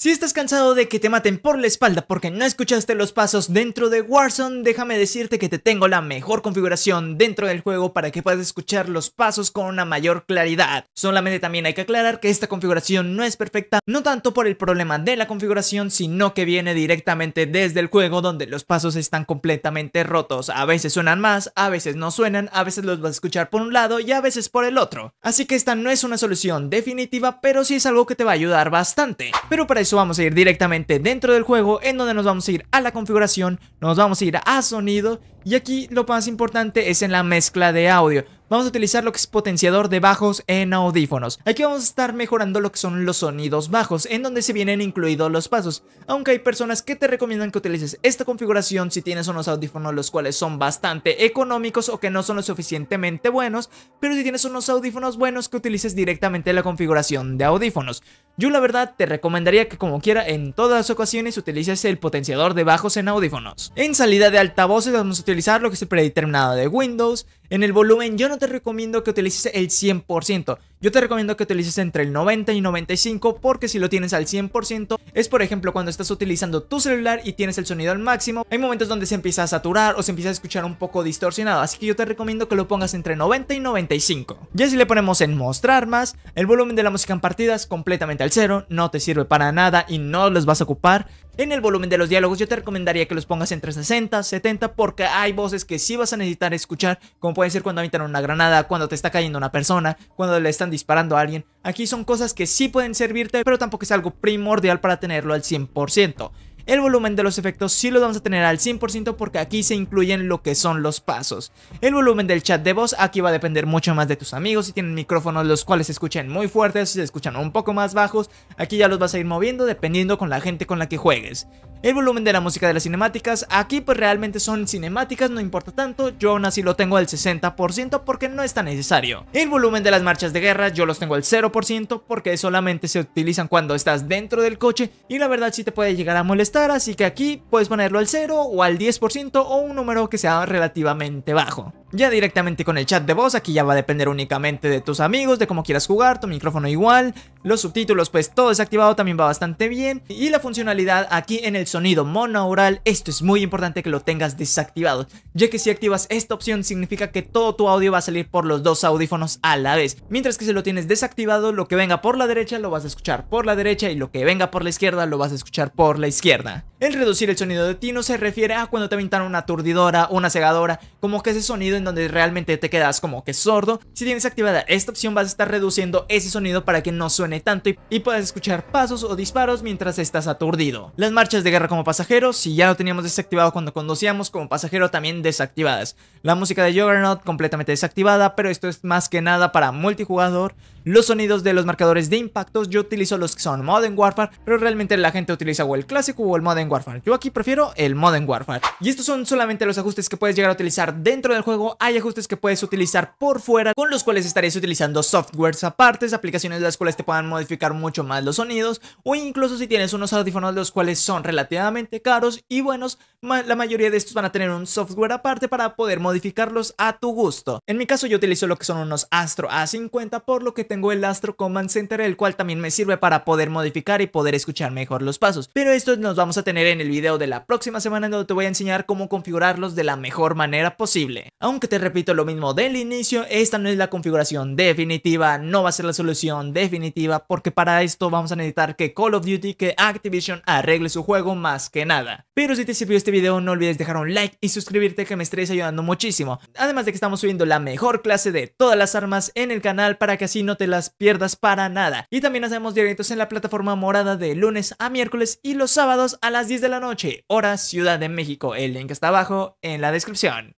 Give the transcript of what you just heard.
Si estás cansado de que te maten por la espalda porque no escuchaste los pasos dentro de Warzone, déjame decirte que te tengo la mejor configuración dentro del juego para que puedas escuchar los pasos con una mayor claridad. Solamente también hay que aclarar que esta configuración no es perfecta, no tanto por el problema de la configuración, sino que viene directamente desde el juego donde los pasos están completamente rotos. A veces suenan más, a veces no suenan, a veces los vas a escuchar por un lado y a veces por el otro. Así que esta no es una solución definitiva, pero sí es algo que te va a ayudar bastante. Pero para vamos a ir directamente dentro del juego en donde nos vamos a ir a la configuración, nos vamos a ir a sonido y aquí lo más importante es en la mezcla de audio. Vamos a utilizar lo que es potenciador de bajos en audífonos. Aquí vamos a estar mejorando lo que son los sonidos bajos, en donde se vienen incluidos los pasos. Aunque hay personas que te recomiendan que utilices esta configuración si tienes unos audífonos los cuales son bastante económicos o que no son lo suficientemente buenos, pero si tienes unos audífonos buenos que utilices directamente la configuración de audífonos. Yo la verdad te recomendaría que como quiera en todas las ocasiones utilices el potenciador de bajos en audífonos. En salida de altavoces vamos a utilizar lo que es predeterminado de Windows, en el volumen yo no te recomiendo que utilices el 100%, yo te recomiendo que utilices entre el 90 y 95 porque si lo tienes al 100% es por ejemplo cuando estás utilizando tu celular y tienes el sonido al máximo, hay momentos donde se empieza a saturar o se empieza a escuchar un poco distorsionado, así que yo te recomiendo que lo pongas entre 90 y 95. Ya si le ponemos en mostrar más, el volumen de la música en partidas completamente al cero, no te sirve para nada y no los vas a ocupar. En el volumen de los diálogos yo te recomendaría que los pongas entre 60, 70 porque hay voces que sí vas a necesitar escuchar con puede ser cuando avitan una granada, cuando te está cayendo una persona, cuando le están disparando a alguien. Aquí son cosas que sí pueden servirte, pero tampoco es algo primordial para tenerlo al 100%. El volumen de los efectos sí lo vamos a tener al 100% porque aquí se incluyen lo que son los pasos. El volumen del chat de voz aquí va a depender mucho más de tus amigos, si tienen micrófonos los cuales se escuchen muy fuertes, si se escuchan un poco más bajos, aquí ya los vas a ir moviendo dependiendo con la gente con la que juegues el volumen de la música de las cinemáticas, aquí pues realmente son cinemáticas, no importa tanto, yo aún así lo tengo al 60% porque no es tan necesario. El volumen de las marchas de guerra yo los tengo al 0% porque solamente se utilizan cuando estás dentro del coche y la verdad sí te puede llegar a molestar, así que aquí puedes ponerlo al 0 o al 10% o un número que sea relativamente bajo. Ya directamente con el chat de voz, aquí ya va a depender únicamente de tus amigos, de cómo quieras jugar, tu micrófono igual, los subtítulos, pues todo desactivado también va bastante bien. Y la funcionalidad aquí en el sonido monaural, esto es muy importante que lo tengas desactivado, ya que si activas esta opción significa que todo tu audio va a salir por los dos audífonos a la vez. Mientras que si lo tienes desactivado, lo que venga por la derecha lo vas a escuchar por la derecha y lo que venga por la izquierda lo vas a escuchar por la izquierda. El reducir el sonido de ti se refiere a cuando te aventan una aturdidora, una cegadora, como que ese sonido en donde realmente te quedas como que sordo. Si tienes activada esta opción vas a estar reduciendo ese sonido para que no suene tanto y, puedes escuchar pasos o disparos mientras estás aturdido. Las marchas de guerra como pasajeros, si ya lo teníamos desactivado cuando conducíamos, como pasajero también desactivadas. La música de Juggernaut completamente desactivada, pero esto es más que nada para multijugador. Los sonidos de los marcadores de impactos, yo utilizo los que son Modern Warfare, pero realmente la gente utiliza o el clásico o el Modern Warfare. Yo aquí prefiero el Modern Warfare. Y estos son solamente los ajustes que puedes llegar a utilizar dentro del juego. Hay ajustes que puedes utilizar por fuera, con los cuales estarías utilizando softwares apartes, aplicaciones de las cuales te puedan modificar mucho más los sonidos o incluso si tienes unos audífonos los cuales son relativamente caros y buenos, la mayoría de estos van a tener un software aparte para poder modificarlos a tu gusto. En mi caso yo utilizo lo que son unos Astro A50 por lo que tengo el Astro Command Center el cual también me sirve para poder modificar y poder escuchar mejor los pasos. Pero esto nos vamos a tener en el video de la próxima semana en donde te voy a enseñar cómo configurarlos de la mejor manera posible. Aunque te repito lo mismo del inicio, esta no es la configuración definitiva, no va a ser la solución definitiva porque para esto vamos a necesitar que Call of Duty, que Activision arregle su juego más que nada. Pero si te sirvió este video, no olvides dejar un like y suscribirte que me estaréis ayudando muchísimo. Además de que estamos subiendo la mejor clase de todas las armas en el canal para que así no te las pierdas para nada. Y también hacemos directos en la plataforma morada de lunes a miércoles y los sábados a las 10 de la noche, hora Ciudad de México. El link está abajo en la descripción.